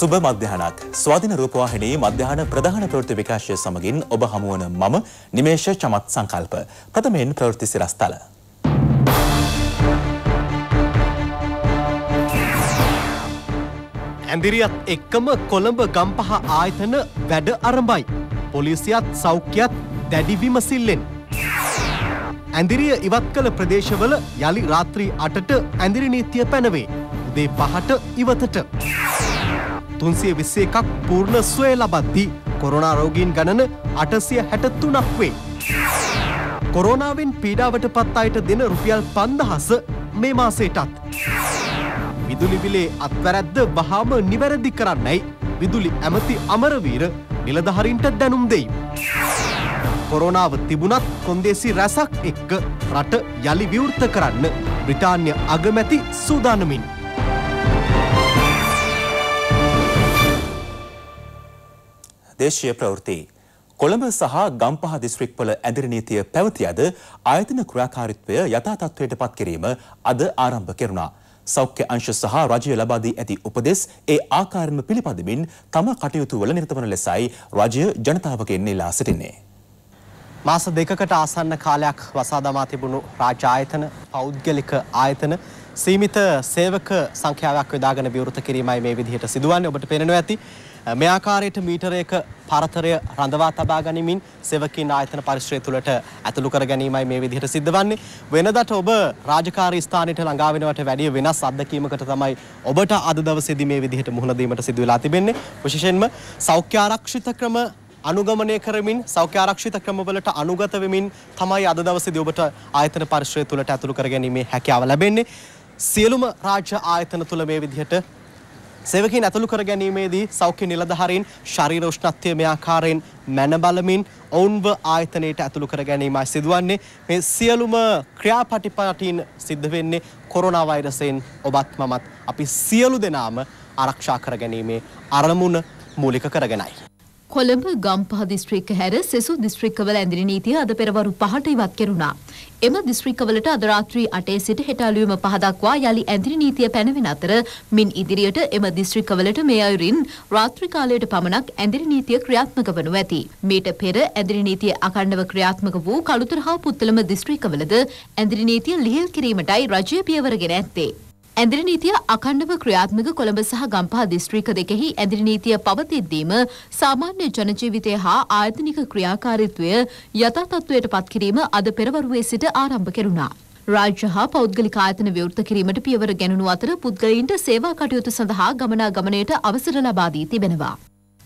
සුබ මධ්‍යහනත් ස්වාධින රූපවාහිනී මධ්‍යහන ප්‍රධාන ප්‍රවෘත්ති විකාශය සමගින් ඔබ හමුවන මම නිමේෂ චමත් සංකල්ප ප්‍රථමයෙන් ප්‍රවෘත්ති සිරස්තල. ඇඳිරියත් එක්කම කොළඹ ගම්පහ ආයතන වැඩ අරඹයි. පොලිසියත් සෞඛ්‍යත් දැඩි විමසිල්ලෙන්. ඇඳිරිය ඉවත් කළ ප්‍රදේශවල යළි රාත්‍රී අටට ඇඳිරි නීතිය පැනවේ. උදේ පහට ඉවතට. තුන්සිය විස්සේ එකක් පූර්ණ සුවය ලබද්දී කොරෝනා රෝගීන් ගණන අටසිය හැටත්තුනක් වේ. කොරෝනාවෙන් පීඩාවට පත් අයට දෙන රුපියල් පන්දහස මේ මාසේටත්. විදුලිබිලේ අත්වැරැද්ද වහාම නිවැරදි කරන්නයි විදුලි ඇමති අමරවීර නිලධහරින්ට දැනුම් දෙයි. කොරෝනාව තිබුණත් කොන්දේසි රැසක් එක්ක රට යළි විවෘත කරන්න බ්‍රිටාන්‍ය අගමැති සූදානමින්. දේශීය ප්‍රවෘත්ති. කොළඹ සහ ගම්පහ දිස්ත්‍රික්වල ඇඳිරි නීතිය පැවති අද ආයතන ක්‍රියාකාරීත්වය යථා තත්ත්වයට පත් කිරීම අද ආරම්භ කෙරුණා. සෞඛ්‍ය අංශ සහ රජය ලබා දී ඇති උපදෙස් ඒ ආකාරයෙන්ම පිළිපදමින් තම කටයුතු වල නිරත වන ලෙසයි රජය ජනතාවගෙන් ඉල්ලා සිටින්නේ. මාස දෙකකට ආසන්න කාලයක් වසාදමා තිබුණු රාජ ආයතන පෞද්ගලික ආයතන සීමිත සේවක සංඛ්‍යාවක් යොදාගෙන විවෘත කිරීමයි මේ විදිහට සිදුවන්නේ ඔබට පේනවා ඇති මේ ආකාරයට මීටරයක පරතරය රඳවා තබා ගනිමින් සෙවකින් ආයතන පරිශ්‍රය තුළට ඇතුළු කර ගැනීමයි මේ විදිහට සිද්ධ වන්නේ. වෙනදට ඔබ රාජකාරී ස්ථානයට ළඟා වෙනවට වැඩිය වෙනස් අත්දැකීමකට තමයි ඔබට අද දවසේදී මේ විදිහට මුහුණ දීමට සිදු වෙලා තිබෙන්නේ. විශේෂයෙන්ම සෞඛ්‍ය ආරක්ෂිත ක්‍රම අනුගමනය කරමින් සෞඛ්‍ය ආරක්ෂිත ක්‍රමවලට අනුගත වෙමින් තමයි අද දවසේදී ඔබට ආයතන පරිශ්‍රය තුළට ඇතුළු කර ගැනීමේ හැකියාව ලැබෙන්නේ. සියලුම රාජ්‍ය ආයතන තුළ මේ විදිහට සේවකින් ඇතුළු කර ගැනීමේදී සෞඛ්‍ය නිලධහරින් ශරීර උෂ්ණත්වය මේ ආකාරයෙන් මැන බලමින් ඔවුන්ව ආයතනයට ඇතුළු කර ගැනීමයි සිදුවන්නේ මේ සියලුම ක්‍රියාපටිපාටීන් සිද්ධ වෙන්නේ කොරෝනා වෛරසයෙන් ඔබත් මමත් අපි සියලු දෙනාම ආරක්ෂා කර ගැනීමේ අරමුණ මූලික කරගෙනයි කොළඹ ගම්පහ දිස්ත්‍රික්ක හැර සෙසු දිස්ත්‍රික්කවල ඇඳිරි නීතිය අද පෙරවරු පහට ඉවත් කෙරුණා. එම දිස්ත්‍රික්කවලට අද රාත්‍රී 8 සිට හෙට අලුයම 5 දක්වා යලි ඇඳිරි නීතිය පැනවෙන අතර මින් ඉදිරියට එම දිස්ත්‍රික්කවලට මේ අයුරින් රාත්‍රී කාලයට පමණක් ඇඳිරි නීතිය ක්‍රියාත්මක වනු ඇති. මීට පෙර ඇඳිරි නීතිය අඛණ්ඩව ක්‍රියාත්මක වූ කළුතර හා පුත්තලම දිස්ත්‍රික්කවලද ඇඳිරි නීතිය ලිහිල් කිරීමටයි රජය පියවර ගෙන ඇත්තේ. ඇඳිරි නීතිය අඛණ්ඩව ක්‍රියාත්මක කොළඹ සහ ගම්පහ දිස්ත්‍රික්ක දෙකෙහි ඇඳිරි නීතිය පවතිද්දීම සාමාන්‍ය ජන ජීවිතය හා ආයතනික ක්‍රියාකාරීත්වය යථා තත්ත්වයට පත් කිරීම අද පෙරවරුවේ සිට ආරම්භ කෙරුණා. රාජ්‍ය හා පෞද්ගලික ආයතන විවෘත කිරීමට පියවර ගැනුණු අතර පුද්ගලයින්ට සේවා කටයුතු සඳහා ගමනාගමනයට අවසර ලබා දී තිබෙනවා.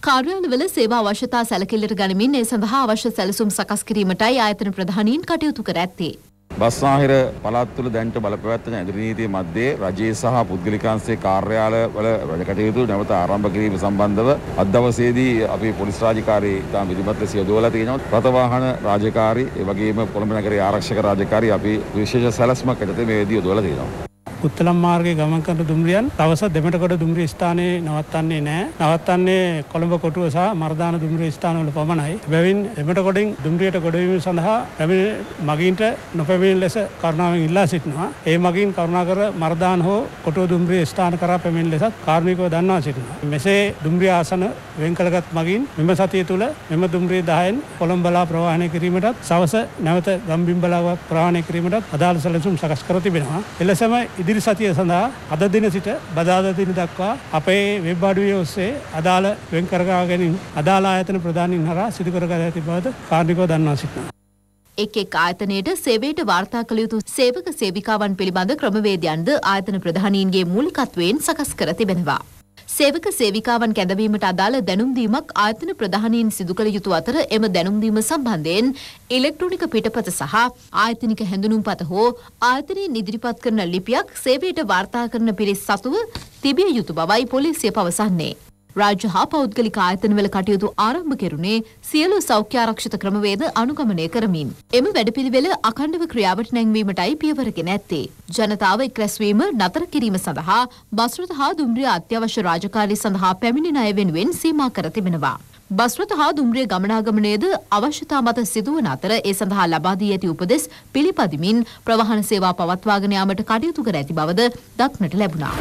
කාර්යාලවල සේවා අවශ්‍යතා සැලකිල්ලට ගනිමින් ඒ සඳහා අවශ්‍ය සැලසුම් සකස් කිරීමටයි ආයතන ප්‍රධානීන් කටයුතු කර ඇත්තේ. බස්සාහිර පළාත් තුළ දැන්ට බලපැවැත්වෙන ඇඳුරු නීතිය මැද්දේ රජයේ සහ පුද්ගලිකාංශයේ කාර්යාල වල වැඩ කටයුතු නැවත ආරම්භ කිරීම සම්බන්ධව අද දවසේදී අපේ පොලිස් රාජකාරී ඉතාම විධිමත් ලෙස යොදවලා තියෙනවා. රථවාහන රාජකාරී ඒ වගේම කොළඹ නගරයේ ආරක්ෂක රාජකාරී අපි විශේෂ සැලැස්මක් යටතේ මේ වෙදී යොදවලා තියෙනවා. පුත්තලම් මාර්ගය ගමන් කරන දුම්රියන් දවස දෙමටකොට දුම්රිය ස්ථානය නවත්තන්නේ නෑ නවත්තන්නේ කොළඹ කොටුව සහ මර්ධාන දුම්රිය ස්ථානවල පමණයි. බැවින් එමට කොඩින් දුම්රියට ගොඩවීම සඳහා පැමිණ මගින්ට නොපැමිණ ලෙස කරුණාවෙන් ඉල්ලා සිටිනවා. ඒ මගින් කරුණාකර මර්ධාන හෝ කොටුව දුම්රිය ස්ථාන කරා පැමිණ ලෙසත් කාර්මිකව දන්වා සිටිනවා. මෙසේ දුම්රිය ආසන වෙන් කළගත් මගින් මෙම සතිය තුළ මෙම දුම්රිය දහයෙන් කොළඹලා ප්‍රවාහණය කිරීමටත් සවස නැවත ගම්බිම්බලාවක් ප්‍රාණය කිරීමටත් අදාළ සැලසුම් සකස් කර තිබෙනවා. එලෙසම ඉදිරි ඉදිරි සතිය සඳහා අද දින සිට බදාද දින දක්වා අපේ වෙබ් අඩුවේ ඔස්සේ අදාළ වෙන් කරගා ගැනීම අදාළ ආයතන ප්‍රධානීන් හරහා සිදු කරගත ඇති බවද කාර්නිකව දන්වා සිටිනවා. එක් එක් ආයතනයට සේවයට වාර්තා කළ යුතු සේවක සේවිකාවන් පිළිබඳ ක්‍රමවේදයන්ද ආයතන ප්‍රධානීන්ගේ මූලිකත්වයෙන් සකස් කර තිබෙනවා. සේවක සේවිකාවන් කැඳවීමට අදාළ දැනුම්දීමක් ආයතන ප්‍රධානීන් සිදු කළ යුතු අතර එම දැනුම්දීම සම්බන්ධයෙන් ඉලෙක්ට්‍රොනික පිටපත සහ ආයතනික හැඳුනුම්පත හෝ ආයතනයෙන් ඉදිරිපත් කරන ලිපියක් සේවයට වාර්තා කරන පිරිස් සතුව තිබිය යුතු බවයි පොලිසිය පවසන්නේ. රාජ්‍ය හා පෞද්ගලික ආයතනවල කටයුතු ආරම්භ කෙරුණේ සියලු සෞඛ්‍යාරක්ෂිත ක්‍රමවේද අනුගමනය කරමින්. එම වැඩපිළිවෙල අඛණ්ඩව ක්‍රියාවට නැංවීමටයි පියවරගෙන ඇත්තේ. ජනතාව එක්රැස්වීම නතර කිරීම සඳහා බස්රත හා දුම්රිය අත්‍යවශ්‍ය රාජකාරී සඳහා පැමිණෙන අය වෙනුවෙන් සීමා කර තිබෙනවා. බස්රත හා දුම්රිය ගමනාගමනයේද අවශ්‍යතා මත සිදුවන අතර ඒ සඳහා ලබා දී ඇති උපදෙස් පිළිපදිමින් ප්‍රවාහන සේවා පවත්වාගෙන යාමට කටයුතු කර ඇති බවද දක්නට ලැබුණා.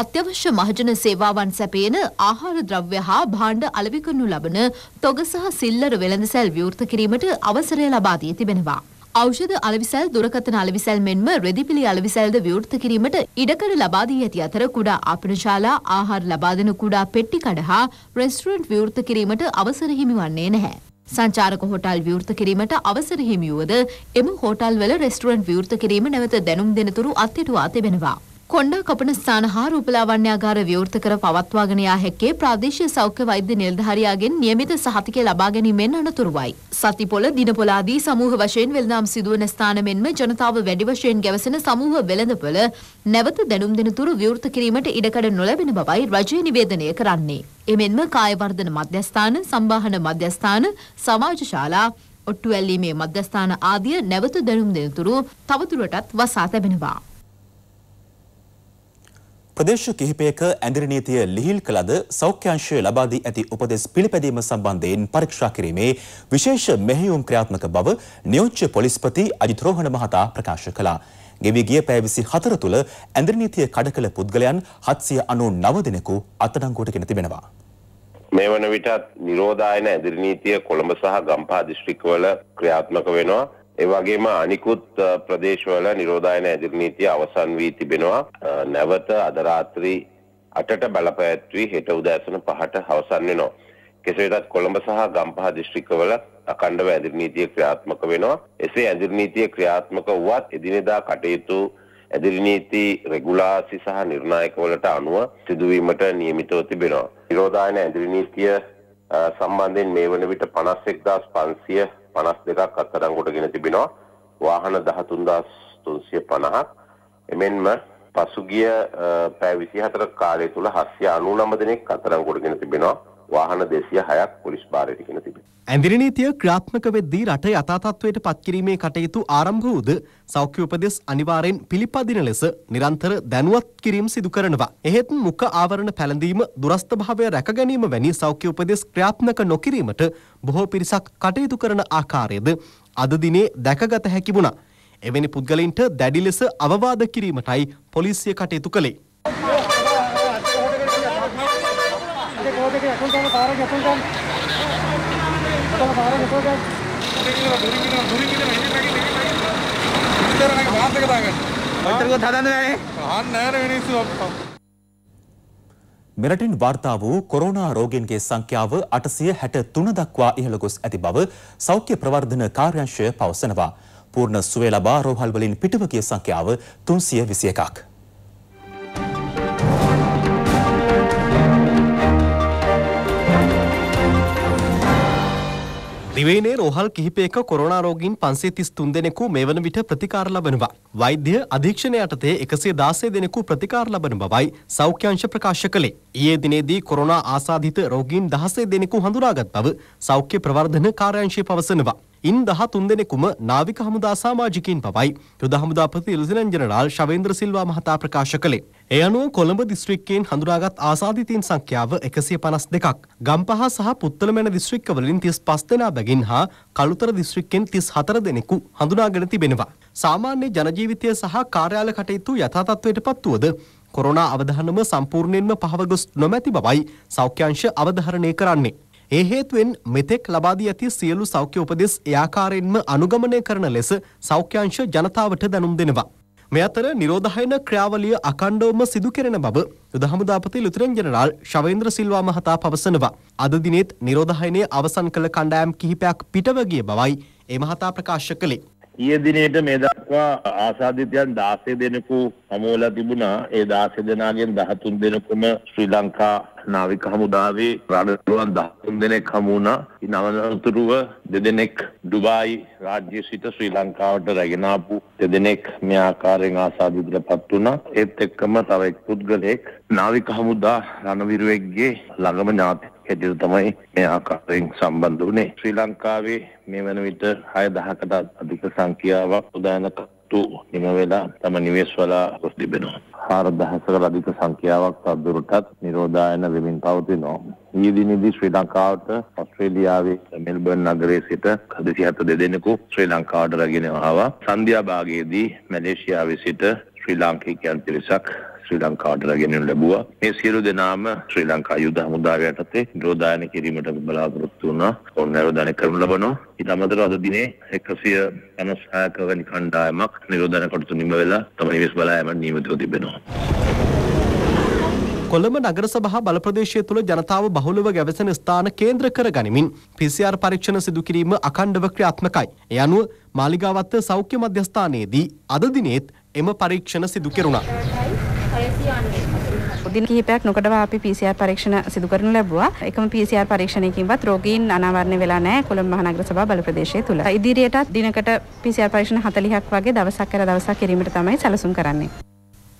අත්‍යවශ්‍ය මහජන සේවාවන් සැපයන ආහාර ද්‍රව්‍ය හා භාණ්ඩ අලෙවි කරනු ලබන තොග සහ සිල්ලර වෙළඳසැල් විවෘත කිරීමට අවසරය ලබා දී තිබෙනවා. ඖෂධ අලෙවිසැල් දුරකථන අලෙවිසැල් මෙන්ම රෙදිපිලි අලෙවිසැල්ද විවෘත කිරීමට ඉඩකඩ ලබා දී ඇති අතර කුඩා ආපනශාලා ආහාර ලබා දෙන කුඩා පෙට්ටි කඩ හා රෙස්ටුරන්ට් විවෘත කිරීමට අවසර හිමි වන්නේ නැහැ. සංචාරක හෝටල් විවෘත කිරීමට අවසර හිමියුවද එම හෝටල්වල රෙස්ටුරන්ට් විවෘත කිරීම නැවත දැනුම් දෙනතුරු අත්හිටුවා තිබෙනවා. කොණ්ඩා කපන ස්ථාන හා රූපලාවන්‍යාගාර විවෘත කර පවත්වාගෙන යා හැක්කේ ප්‍රාදේශීය සෞඛ්‍ය වෛද්‍ය නිලධාරියාගෙන් නියමිත සහතිකය ලබා ගැනීමෙන් අනතුරුවයි. සතිපොළ දිනපොළාදී සමූහ වශයෙන් වෙළඳාම් සිදුවන ස්ථාන මෙන්ම ජනතාව වැඩි වශයෙන් ගැවසෙන සමූහ වෙළඳපොළ නැවත දැනුම් දෙන තුරු විවෘත කිරීමට ඉඩකඩ නොලැබෙන බවයි රජය නිවේදනය කරන්නේ. එමෙන්ම කායවර්ධන මධ්‍යස්ථාන, සම්බාහන මධ්‍යස්ථාන, සමාජ ශාලා, ඔට්ටු ඇල්ලීමේ මධ්‍යස්ථාන ආදිය නැවත දැනුම් දෙන තුරු තවදුරටත් වසා තැබෙනවා. ප්‍රදේශ කිහිපයක ඇඳිරි නීතිය ලිහිල් කළද සෞඛ්‍යාංශය ලබා දී ඇති උපදෙස් පිළිපැදීම සම්බන්ධයෙන් පරීක්ෂා කිරීමේ විශේෂ මෙහෙයුම් ක්‍රියාත්මක බව නියෝජ්‍ය පොලිස්පති අජිත් රෝහණ මහතා ප්‍රකාශ කළා. ගෙවි ගිය පැය 24 තුළ ඇඳිරි නීතිය කඩ කළ පුද්ගලයන් 799 දෙනෙකු අත්අඩංගුවට ගෙන තිබෙනවා. මේ වන විටත් නිරෝධායන ඇදිරි නීතිය කොළඹ සහ ගම්පහ දිස්ත්‍රික්කවල ක්‍රියාත්මක වෙනවා. ඒ වගේම අනිකුත් ප්‍රදේශවල නිරෝධායන ඇදිරිනීතිය අවසන් වී තිබෙනවා. නැවත අද රාත්‍රී 8ට බලපෑත්වී හෙට උදෑසන 5ට අවසන් වෙනවා. කෙසේ වෙතත් කොළඹ සහ ගම්පහ දිස්ත්‍රික්කවල අකණ්ඩව ඇදිරිනීතිය ක්‍රියාත්මක වෙනවා. එසේ ඇදිරිනීතිය ක්‍රියාත්මක වුවත් එදිනෙදා කටයුතු ඇදිරිනීති රෙගුලාසි සහ නිර්ණායකවලට අනුව සිදුවීමට නියමිතව තිබෙනවා. නිරෝධායන ඇදිරිනීතිය සම්බන්ධයෙන් මේ වන විට 51500 පනස් දෙකක් අත්තරංගොටගෙන තිබෙනවා වාහන දහතුන්දස් තුන්සිය පණහක් එමෙන්ම පසුගිය පැවිසි හතර කාලය තුළ හස්්‍ය අනු නම්බදනෙක් අතරංගොටගෙන තිබෙනවා වාහන 206ක් පොලිස් භාරයට ගෙන තිබේ. ඇඳිරි නීතිය ක්‍රියාත්මක වෙද්දී රට යථාතත්වයට පත්කිරීමේ කටයුතු ආරම්භ වූද සෞඛ්‍ය උපදෙස් අනිවාර්යෙන් පිළිපදින ලෙස නිරන්තර දැනුවත් කිරීම සිදු කරනවා. එහෙත් මුඛ ආවරණ පැළඳීම දුරස්ථභාවය රැක ගැනීම වැනි සෞඛ්‍ය උපදෙස් ක්‍රියාත්මක නොකිරීමට බොහෝ පිරිසක් කටයුතු කරන ආකාරයද අද දිනේ දැකගත හැකි වුණා. එවැනි පුද්ගලයින්ට දැඩි ලෙස අවවාද කිරීමටයි පොලිසිය කටයුතු කළේ. सारे निकल गए सारे निकल गए මෙරටින් වාර්තා වූ කොරෝනා රෝගීන්ගේ සංඛ්‍යාව අටසිය හැට තුන දක්වා ඉහළ ගොස් ඇති බව සෞඛ්‍ය ප්‍රවර්ධන කාර්යංශය පවසනවා. පූර්ණ සුවය ලබා රෝහල්වලින් පිටව ගිය සංඛ්‍යාව තුන්සිය විසි එකක්. දිවයිනේ රෝහල් කිහිපයක කොරෝනා රෝගීන් 533 දෙනෙකු මේ වන විට ප්‍රතිකාර ලබනවා. වෛද්‍ය අධීක්ෂණය යටතේ 116 දෙනෙකු ප්‍රතිකාර ලබන බවයි සෞඛ්‍ය අංශ ප්‍රකාශ කළේ. ඊයේ දිනේදී කොරෝනා ආසාධිත රෝගීන් 16 දෙනෙකු හඳුනාගත් බව සෞඛ්‍ය ප්‍රවර්ධන කාර්යාංශය පවසනවා. ඉන් 13 දෙනෙකුම නාවික හමුදා සමාජිකයින් පවයි. යුද හමුදාපති ලෙසිනන් ජනරාල් ශවේන්ද්‍ර සිල්වා මහතා ප්‍රකාශ කළේ. ඒ අනුව කොළඹ දිස්ත්‍රික්කයෙන් හඳුනාගත් ආසාධිතයින් සංඛ්‍යාව 152ක්. ගම්පහ සහ පුත්තලමැණ දිස්ත්‍රික්කවලින් 35 දෙනා බැගින් හා කළුතර දිස්ත්‍රික්කෙන් 34 දෙනෙකු හඳුනාගෙන තිබෙනවා. සාමාන්‍ය ජනජීවිතය සහ කාර්යාල කටයුතු යථා තත්ත්වයට පත්වුවද කොරෝනා අවධානම සම්පූර්ණයෙන්ම පහවගොස් නොමැති බවයි සෞඛ්‍යංශ අවධාරණය කරන්නේ. ඒ හේතුවෙන් මෙතෙක් ලබාදී ඇති සියලු සෞඛ්‍ය උපදෙස් එයාකාරයෙන්ම අනුගමනය කරන ලෙස සෞඛ්‍යංශ ජනතාවට දැනුම් දෙනවා. මේ අතර නිරෝධායන ක්‍රියාවලිය අකණ්ඩවම සිදු කෙරෙන බව යුදහමුදාපති ලුතරන් ජනරාල් ශවේන්ද්‍ර සිල්වා මහතා පවසනවා. අද දිනෙත් නිරෝධායනය අවසන් කළ කණ්ඩායම් කිහිපයක් පිටව ගිය බවයි ඒ මහතා ප්‍රකාශ කළේ. ඊයේ දිනේට මේ දක්වා ආසාදිතයන් 16 දෙනෙකු හමුවලා තිබුණා. ඒ 16 දෙනාගෙන් 13 දෙනෙකුම ශ්‍රී ලංකා නාවික හමුදාවේ රණරුවන් 13 දෙනෙක් හමු වුණා. නවනතුරුව දෙදෙනෙක් ඩුබායි රාජ්‍ය සිට ශ්‍රී ලංකාවට රැගෙන ආපු දෙදෙනෙක් මේ ආකාරයෙන් ආසාදිතටපත් වුණා. ඒත් එක්කම තව එක් පුද්ගලෙක් නාවික හමුදා රණවිරුවෙක්ගේ ළඟම ඥාති හැටියට තමයි මේ ආකාරයෙන් සම්බන්ධ වුණේ. ශ්‍රී ලංකාවේ මේ වන විට 6000කට අධික සංඛ්‍යාවක් උදානක තු නිම වෙලා තම නිවෙස් වලා ගොස් තිබෙනවා. හාර දහසකට අධික සංඛ්‍යාවක් තත්දුරටත් නිරෝධායන වෙමින් පවතිනවා. ඊදිනිදි ශ්‍රී ලංකාවට ඔස්ට්‍රේලියාවේ මෙල්බර්න් නගරයේ සිට 207 දෙදෙනෙකු ශ්‍රී ලංකාවට රැගෙන ආවා. සන්ධ්‍යා භාගයේදී මැලේසියාවේ සිට ශ්‍රී ලාංකිකයන් පිරිසක් ශ්‍රී ලංකාවට රැගෙනනු ලැබුවා. මේ සියලු දෙනාම ශ්‍රී ලංකා යුද හමුදාව යටතේ නිරෝධායන කිරීමට බලාපොරොත්තු වුණා. ඔවුන් නිරෝධායන කරනු ලබනවා. ඊට අමතරව අද දිනේ 156 වැනි කණ්ඩායමක් නිරෝධායන කටයුතු නිම වෙලා තමයි විශ් බලයම නියමිතව තිබෙනවා. කොළඹ නගර සභහ බල ප්‍රදේශය තුළ ජනතාව බහුලව ගැවසන ස්ථාන කේන්ද්‍ර කර ගනිමින් පිසිR පරීක්ෂණ සිදුකිරීම අකණ්ඩව ක්‍රියාත්මකයි. එ අනුව මාලිගාවත්ත සෞඛ්‍ය මධ්‍යස්ථානයේදී අදදිනේත් එම පරීක්ෂණ සිදුකෙරුණා. දින කිහිපයක් නොකඩවා අපි PCR පරීක්ෂණ සිදු කරනු ලැබුවා. එකම PCR පරීක්ෂණයකින්වත් රෝගීන් අනාවරණය වෙලා නැහැ කොළඹ මහනගර සභා බල ප්‍රදේශය තුල. ඉදිරියටත් දිනකට PCR පරීක්ෂණ 40ක් වගේ දවසක් කර දවසක් කිරීමට තමයි සැලසුම් කරන්නේ.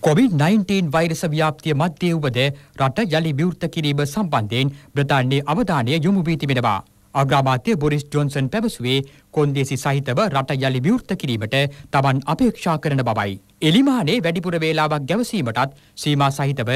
COVID-19 වෛරස ව්‍යාප්තිය මධ්‍යයේ වුවද රට යළි විවෘත කිරීම සම්බන්ධයෙන් බ්‍රතාන්‍යයේ අවධානය යොමු වී තිබෙනවා. අග්‍රාමාත්‍ය බොරිස් ජොන්සන් පැවසුවේ කොන්දේසි සහිතව රට යළි විවෘත කිරීමට තමන් අපේක්ෂා කරන බවයි. එලිමානේ වැඩිපුර වේලාවක් ගැවසීමටත් සීමා සහිතව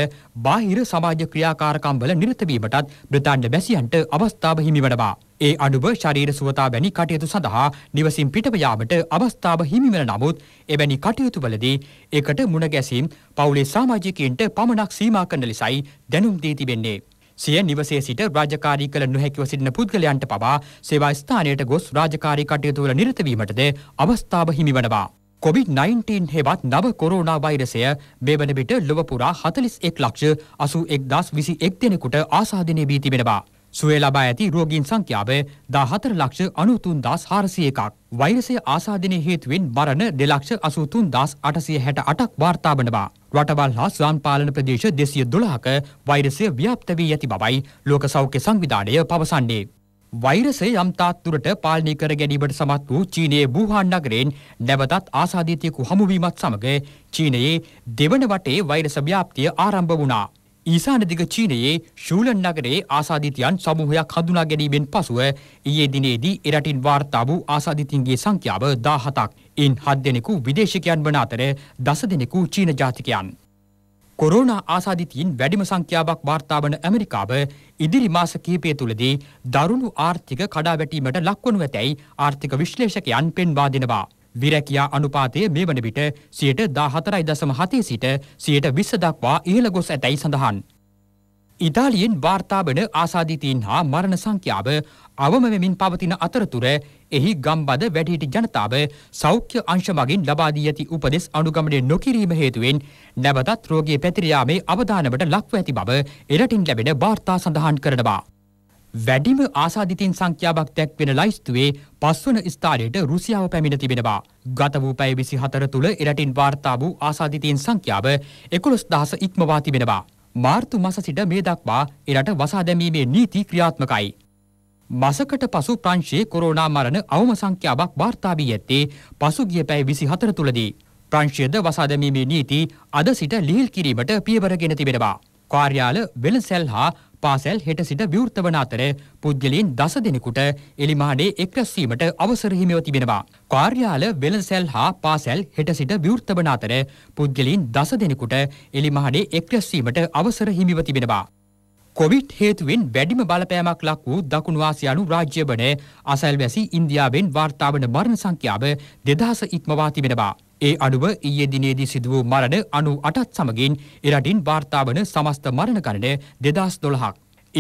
බාහිර සමාජ ක්‍රියාකාරකම්වල නිරතවීමටත් බ්‍රතාන්ඩ බැසියන්ට අවස්ථාව හිමිවනවා. ඒ අනුව ශරීර සුවතා වැනි කටයුතු සඳහා නිවසින් පිටව යාමට අවස්ථාව හිමිවන නමුත් එවැනි කටයුතුවලදී එකට මුණ ගැසීම් පවුලේ සාමාජිකයන්ට පමණක් සීමා කරන ලෙසයි දැනුම් දී තිබෙන්නේ. සිය නිවසේ සිට රාජකාරී කළ නොහැකිව සිටින පුද්ගලයන්ට පවා සේවා ස්ථානයට ගොස් රාජකාරී කටයුතු වල නිරත වීමටද අවස්ථාව හිමිවනවා. COVID-19 හෙවත් නව කොරෝනා වෛරසය මේ වන විට ලොව පුරා 41 ලක්ෂ 81021 දෙනෙකුට ආසාදනය වී තිබෙනවා. සුවේ ලබා ඇති රෝගීන් සංඛ්‍යාව 14 ලක්ෂ 93401ක් වෛරසය ආසාදින හේතුවෙන් මරණ 2 ලක්ෂ 83868ක් වාර්තා වනවා. රටවල් හා ස්වාම් පාලන ප්‍රදේශ 212ක වෛරසය ව්‍යාප්ත වී ඇති බවයි ලෝක සෞඛ්‍ය සංවිධානය පවසන්නේ. වෛරසය යම් තාක් දුරට පාලනය කර ගැනීමට සමත් වූ චීනයේ වූහාන් නගරයෙන් නැවතත් ආසාදිතයෙකු හමුවීමත් සමග චීනයේ දෙවන වටේ වෛරස ව්‍යාප්තිය ආරම්භ වුණා. ඊසානදිග චීනයේ ශූලන් නගරේ ආසාධිතයන් සමූහයක් හඳුනා ගැනීමෙන් පසුව ඊයේ දිනේදී එරටින් වාර්තා වූ ආසාධිතයින්ගේ සංඛ්‍යාව 17ක්. ඉන් 7 දෙනෙකු විදේශිකයන් වන අතර 10 දෙනෙකු චීන ජාතිකයන්. කොරෝනා ආසාධිතයින් වැඩිම සංඛ්‍යාවක් වාර්තා වන ඇමරිකාව ඉදිරි මාස කිහිපය තුළදී දරුණු ආර්ථික කඩාවැටීමට ලක්වනු ඇතැයි ආර්ථික විශ්ලේෂකයන් පෙන්වා දෙනවා. විරැකියා අනුපාතය මේ වන විට සියයට දාහතරයි දසම හතේ සිට සියයට විස්ස දක්වා ඉහළ ගොස් ඇතැයි සඳහන්. ඉතාලියෙන් වාර්තාාවන ආසාධීතීන් හා මරණ සංඛ්‍යාව අවමවෙමින් පවතින අතරතුර එහි ගම්බද වැඩහිටි ජනතාව සෞඛ්‍ය අංශමගින් ලබාදී ඇති උපදෙස් අනුගමනය නොකිරීම හේතුවෙන් නැවතත් රෝගය පැතිරයාමේ අවධානවට ලක්ව ඇති බව එරටින් ලැබෙන වාර්තා සඳහන් කරනවා. වැඩිම ආසාධිතීන් සංඛ්‍යාවක් දැක්වෙන ලයිස්තුවේ පස්වන ස්ථානයට රුසියාව පැමිණ තිබෙනවා. ගත වූ පැය විසි හතර තුළ එරටින් වාර්තා වූ ආසාධිතීන් සංඛ්‍යාව එකොළොස් දහස ඉක්මවා තිබෙනවා. මාර්තු මස සිට මේ දක්වා එරට වසා දැමීමේ නීති ක්‍රියාත්මකයි. මසකට පසු ප්‍රංශයේ කොරෝනා මරණ අවම සංඛ්‍යාවක් වාර්තාාවී ඇත්තේ පසුගිය පැයි විසි හතර තුළදී. ප්‍රංශයද වසාදමීමේ නීති අද සිට ලිහිල් කිරීමට පියවරගෙන තිබෙනවා. කාර්යාල වෙළසැල් හා පාසැල් හෙට සිට විවෘත වන අතර පුද්ගලයන් දස දෙනෙකුට එලිමහඩේ එක්රැස්වීමට අවසර හිමිව තිබෙනවා. කාර්යාල වෙළඳසැල් හා පාසැල් හෙට සිට විවෘත වන අතර පුද්ගලයන් දස දෙනෙකුට එලිමහඩේ එක්රැස්වීමට අවසර හිමිව තිබෙනවා. කොවිට් හේතුවෙන් වැඩිම බලපෑමක් ලක් වූ දකුණුවාසියානු රාජ්‍ය වන අසැල්වැසි ඉන්දියාවෙන් වාර්තාාවන මරණ සංඛ්‍යාව දෙදහස ඉක්මවා තිබෙනවා. ඒ අනුව ඊයේ දිනේදී සිදු වූ මරණ 98ත් සමගින් එරටින් වාර්තා වන සමස්ත මරණ ගණන 2012ක්.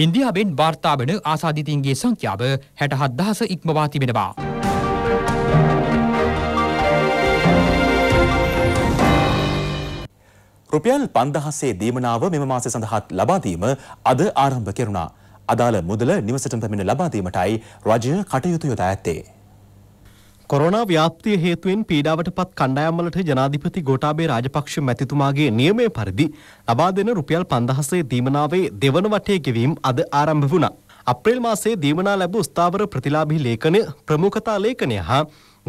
ඉන්දියාවෙන් වාර්තා වන ආසාදිතයින්ගේ සංඛ්‍යාව 67000 ඉක්මවා තිබෙනවා. රුපියල් 5000ේ දීමනාව මෙම මාසය සඳහාත් ලබා දීම අද ආරම්භ කෙරුණා. අදාළ මුදල නිවසටම පැමිණ ලබා දීමටයි රජය කටයුතු යොදා ඇත්තේ. කොරෝනා ව්‍යාප්තිය හේතුවෙන් පීඩාවට පත් කණ්ඩායම්වලට ජනාධිපති ගෝඨාභය රාජපක්ෂ මැතිතුමාගේ නියමය පරිදි ලබා දෙන රුපියල් 5000 දීමනාවේ දෙවන වටේ ගෙවීම අද ආරම්භ වුණා. අප්‍රේල් මාසයේ දීමනා ලැබූ ස්ථාවර ප්‍රතිලාභී ලේඛනය ප්‍රමුඛතා ලේඛනය හා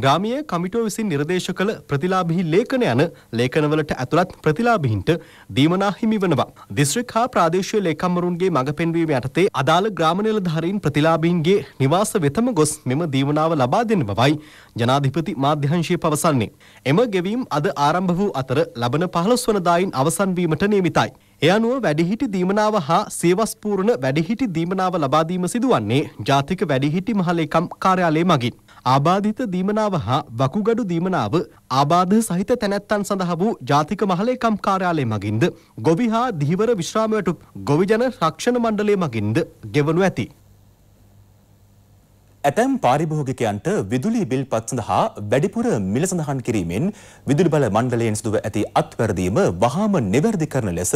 ග්‍රාමීය කමිටුව විසින් නිර්දේශ කළ ප්‍රතිලාභී ලේඛන යන ලේඛනවලට ඇතුළත් ප්‍රතිලාභීන්ට දීමනා හිමි වනවා. දිස්ත්‍රික් හා ප්‍රාදේශීය ලේකම්වරුන්ගේ මඟ පෙන්වීම යටතේ අදාළ ග්‍රාම නිලධාරීන් ප්‍රතිලාභීන්ගේ නිවාස වෙතම ගොස් මෙම දීමනාව ලබා දෙන බවයි ජනාධිපති මාධ්‍යංශය පවසන්නේ. එම ගෙවීම් අද ආරම්භ වූ අතර ලබන 15 වනදායින් අවසන් වීමට නියමිතයි. ඒ අනුව වැඩිහිටි දීමනාව හා සේවස්පූර්ණ වැඩිහිටි දීමනාව ලබාදීම සිදුවන්නේ ජාතික වැඩිහිටි මහලේකම් කාර්යාලය මගින්. ආබාධිත දීමනාව හා වකුගඩු දීමනාව ආබාධ සහිත තැනැත්තන් සඳහා වූ ජාතික මහලේකම් කාර්යාලය මගින්ද ගොවි හා දිහිවර විශ්‍රාමයට ගොවිජන රක්ෂණ මණ්ඩලය මගින්ද ගෙවනු ඇති. ඇතැම් පාරිභෝගිකයන්ට විදුලි බිල් පත් සඳහා වැඩිපුර මිල සඳහන් කිරීමෙන් විදුලි බල මණ්ඩලයෙන් සිදුව ඇති අත්වැරදීම වහාම නිවැරදි කරන ලෙස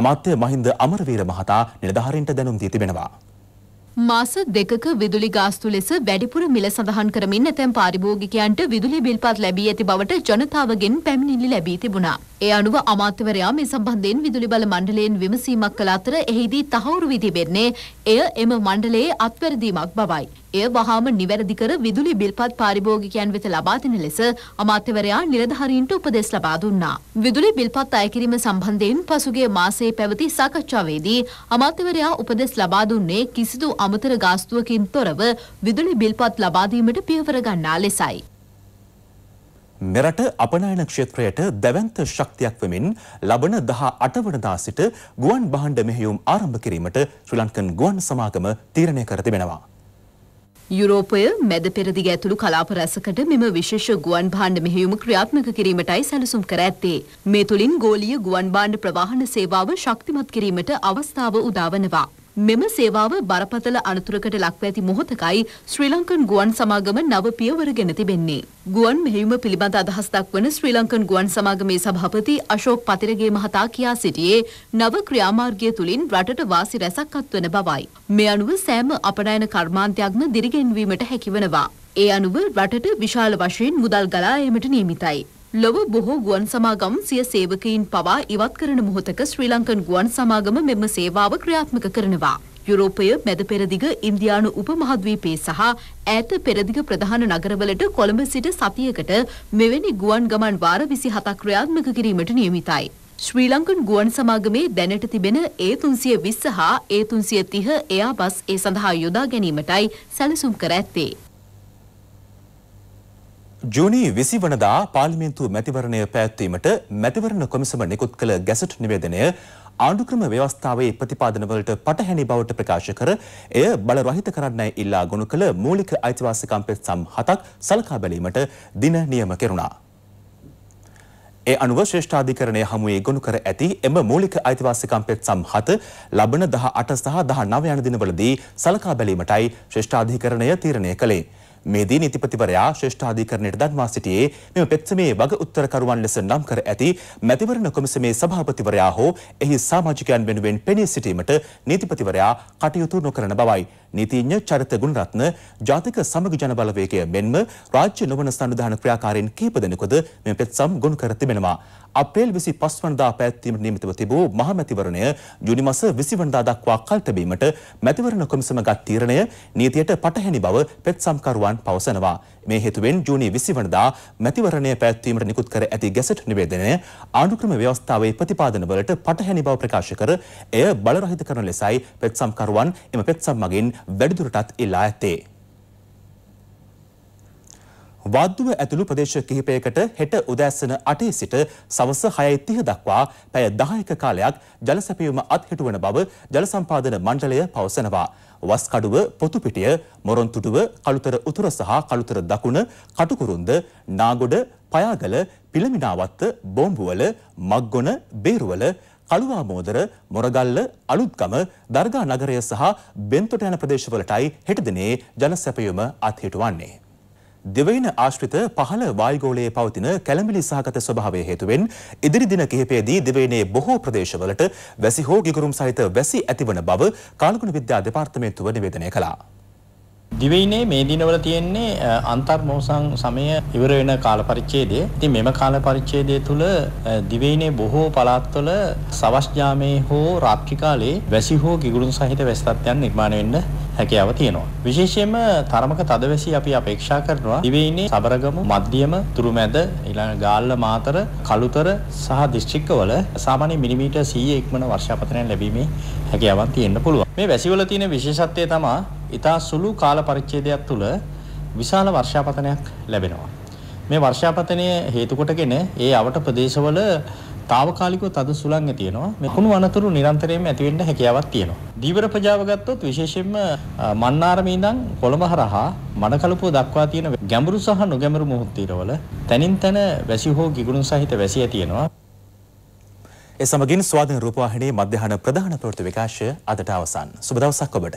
අමාත්‍ය මහින්ද අමරවීර මහතා නිලධාරීන්ට දැනුම් දී තිබෙනවා. මාස දෙකක විදුලි ගාස්තු ලෙස වැඩිපුර මිල සඳහන් කරමින් ඇතැම් පාරිභෝගිකයන්ට විදුලි බිල්පත් ලැබී ඇති බවට ජනතාවගෙන් පැමිණිලි ලැබී තිබුණා. ඒ අනුව අමාත්‍යවරයා මේ සම්බන්ධයෙන් විදුලි බල මණ්ඩලයෙන් විමසීමක් කළ අතර එහිදී තහවුරු වී තිබෙන්නේ එය එම මණ්ඩලයේ අත්වැරදීමක් බවයි. එය වහාම නිවැරදි කර විදුලි බිල්පත් පාරිභෝගිකයන් වෙත ලබා දෙන ලෙස අමාත්‍යවරයා නිලධාරීන්ට උපදෙස් ලබා දුන්නා. විදුලි බිල්පත් අය කිරීම සම්බන්ධයෙන් පසුගිය මාසයේ පැවති සාකච්ඡාවේදී අමාත්‍යවරයා උපදෙස් ලබා දුන්නේ කිසිදු අමතර ගාස්තුවකින් තොරව විදුලි බිල්පත් ලබා දීමට පියවර ගන්නා ලෙසයි. මෙරට අපනයන ක්ෂේත්‍රයට දැවන්ත ශක්තියක් වෙමින් ලබන දහ අටවනදා සිට ගුවන් බහණ්ඩ මෙහෙයුම් ආරම්භ කිරීමට ශ්‍රී ලංකන් ගුවන් සමාගම තීරණය කර තිබෙනවා. යුරෝපය මැද පෙරදිග ඇතුළු කලාප රැසකට මෙම විශේෂ ගුවන් භාණ්ඩ මෙහෙයුම ක්‍රියාත්මක කිරීමටයි සැලසුම් කර ඇත්තේ. මේ තුළින් ගෝලීය ගුවන් භාණ්ඩ ප්‍රවාහන සේවාව ශක්තිමත් කිරීමට අවස්ථාව උදාවනවා. මෙම සේවාව බරපතල අනතුරකට ලක්ව ඇති මොහොතකයි ශ්‍රී ලංකන් ගුවන් සමාගම නව පියවරගෙන තිබෙන්නේ. ගුවන් මෙහෙයුම පිළිබඳ අදහස් දක්වන ශ්‍රී ලංකන් ගුවන් සමාගමේ සභාපති අශෝක් පතිරගේ මහතා කියා සිටියේ නව ක්‍රියාමාර්ගය තුළින් රටට වාසි රැසක් අත්වන බවයි. මේ අනුව සෑම අපනයන කර්මාන්තයක්ම දිරිගෙන්වීමට හැකිවනවා. ඒ අනුව රටට විශාල වශයෙන් මුදල් ගලා ඒමට නියමිතයි. ලොව බොහෝ ගුවන් සමාගම් සිය සේවකයින් පවා ඉවත් කරන මොහොතක ශ්‍රී ලංකන් ගුවන් සමාගම මෙම සේවාව ක්‍රියාත්මක කරනවා. යුරෝපය මැද පෙරදිග ඉන්දයානු උපමහද්වීපේ සහ ඈත පෙරදිග ප්‍රධාන නගරවලට කොළඹ සිට සතියකට මෙවැනි ගුවන් ගමන් වාර විසි හතක් ක්‍රියාත්මක කිරීමට නියමිතයි. ශ්‍රී ලංකන් ගුවන් සමාගමේ දැනට තිබෙන ඒ තුන්සිය විස්ස හා ඒ තුන්සිය තිහ එයා බස් ඒ සඳහා යොදා ගැනීමටයි සැලසුම් කර ඇත්තේ. ජුනි විසි වනදා පාලිමේන්තු මැතිවරණය පැවැත්වීමට මැතිවරණ කොමිසම නිකුත් කළ ගැසට් නිවේදනය ආණ්ඩුක්‍රම ව්‍යවස්ථාවේ ප්‍රතිපාදනවලට පටහැනි බවට ප්‍රකාශ කර එය බලරහිත කරන්නයි ඉල්ලා ගොනු කළ මූලික අයිතිවාසිකම් පෙත්සම් හතක් සලකා බැලීමට දින නියම කෙරුණා. ඒ අනුව ශ්‍රේෂ්ඨාධිකරණය හමුවේ ගොනු කර ඇති එම මූලික අයිතිවාසිකම් පෙත්සම් හත ලබන දහ අට සහ දහ නව යන දිනවලදී සලකා බැලීමටයි ශ්‍රේෂ්ඨාධිකරණය තීරණය කළේ. මේදී නීතිපතිවරයා ශ්‍රේෂ්ඨ අධිකරණයට දන්වා සිටියේ මෙම පෙත්සමේ වග උත්තරකරුවන් ලෙස නම් කර ඇති මැතිවරණ කොමිසමේ සභාපතිවරයා හෝ එහි සමාජිකයන් වෙනුවෙන් පෙනී සිටීමට නීතිපතිවරයා කටයුතු නොකරන බවයි. නීතිඥ චරිත ගුණරත්න ජාතික සමග ජන බලවේගය මෙන්ම රාජ්‍ය නොවන සංවිධාන ක්‍රියාකාරීන් කීප දෙනෙකුද මෙම පෙත්සම් ගොනු කර තිබෙනවා. අප්‍රේල් 25 වනදා පැවැත්වීමට නියමිතව තිබූ මහමැතිවරණය ජුනි මාස 20 වනදා දක්වා කල්තැබීමට මැතිවරණ කොමිසම ගත් තීරණය නීතියට පටහැනි බව පෙත්සම්කරුවන් පවසනවා. මේ හේතුවෙන් ජූනි 20 වනදා මැතිවරණය පැවැත්වීමට නිකුත් කර ඇති ගැසට් නිවේදනය ආණුක්‍රම ව්‍යවස්ථාවේ ප්‍රතිපාදනවලට පටහැනි බව ප්‍රකාශ කර එය බලරහිත කරන ලෙසයි පෙත්සම්කරුවන් එම පෙත්සම් මගින් වැඩිදුරටත් ඉල්ලා ඇත්තේ. වද්දුව ඇතුළු ප්‍රදේශ කිහිපයකට හෙට උදෑසන 8 සිට සවස 6:30 දක්වා පැය 10ක කාලයක් ජල සැපයීම අත්හිටුවන බව ජල සම්පාදන මණ්ඩලය පවසනවා. වස්කඩුව, පොතුපිටිය, මොරොන්තුඩුව, කළුතර උතුර සහ කළුතර දකුණ, කටුකුරුන්ද, නාගොඩ, පයාගල, පිළමිනාවත්ත, බොම්බුවල, මග්ගොන, බේරුවල කළුවා මෝදර, මොරගල්ල, අලුත්ගම, දර්ගා නගරය සහ බෙන්තොට යන ප්‍රදේශවලටයි හෙට දිනේ ජල සැපයීම අත්හිටුවන්නේ. දෙවයින ආශ්‍රිත පහළ වායුගෝලයේ පවතින කැළඹිලි සහගත ස්වභාවය හේතුවෙන් ඉදිරි දින කිහිපයේදී දෙවයිනේ බොහෝ ප්‍රදේශවලට වැසි හෝ ගිගුරුම් සහිත වැසි ඇතිවන බව කාලගුණ විද්‍යා දෙපාර්තමේන්තුව නිවේදනය කළා. දිවයිනේ මේ දිනවල තියෙන්නේ අන්තර්මෝසං සමය ඉවර වෙන කාල පරිච්ඡේදය. ඉතින් මෙම කාල පරිච්ඡේදය තුල දිවයිනේ බොහෝ පළාත්වල සවස් යාමේ හෝ රාත්‍රී කාලේ වැසි හෝ කිගුරුන් සහිත වැසි තත්ත්වයන් නිර්මාණය වෙන්න හැකියාව තියෙනවා. විශේෂයෙන්ම තරමක තදවැසි අපි අපේක්ෂා කරනවා. දිවයිනේ සබරගම, මධ්‍යම, තුරුමැද, ඊළඟ ගාල්ල මාතර, කළුතර සහ දිස්ත්‍රික්කවල සාමාන්‍ය මිලිමීටර් 100 ඉක්මන වර්ෂාපතනය ලැබීමේ හැකියාවක් තියෙන්න පුළුවන්. මේ වැසිවල තියෙන විශේෂත්වය තමයි ඉතා සුළු කාල පරිච්ඡේදයක් තුළ විශාල වර්ෂාපතනයක් ලැබෙනවා. මේ වර්ෂාපතනය හේතු කොටගෙන ඒ අවට ප්‍රදේශවල తాවකාලිකව තද සුළං ඇතිවෙනවා. මේ කුණු වනතුරු නිරන්තරයෙන්ම ඇති වෙන්න හැකියාවක් තියෙනවා. දීවර ප්‍රජාව ගත්තොත් විශේෂයෙන්ම මන්නාරමේ ඉඳන් කොළඹ හරහා මඩකලපුව දක්වා තියෙන ගැඹුරු සහ නොගැඹුරු මුහුත් තීරවල තනින් තන වැසි හෝ ගිගුරුන් සහිත වැසි ඇතිවෙනවා. ඒ සමගින් ස්වාධීන රූපවාහිනී මධ්‍යහන ප්‍රධාන ප්‍රවෘත්ති විකාශය අදට අවසන්. සුබ දවසක් ඔබට.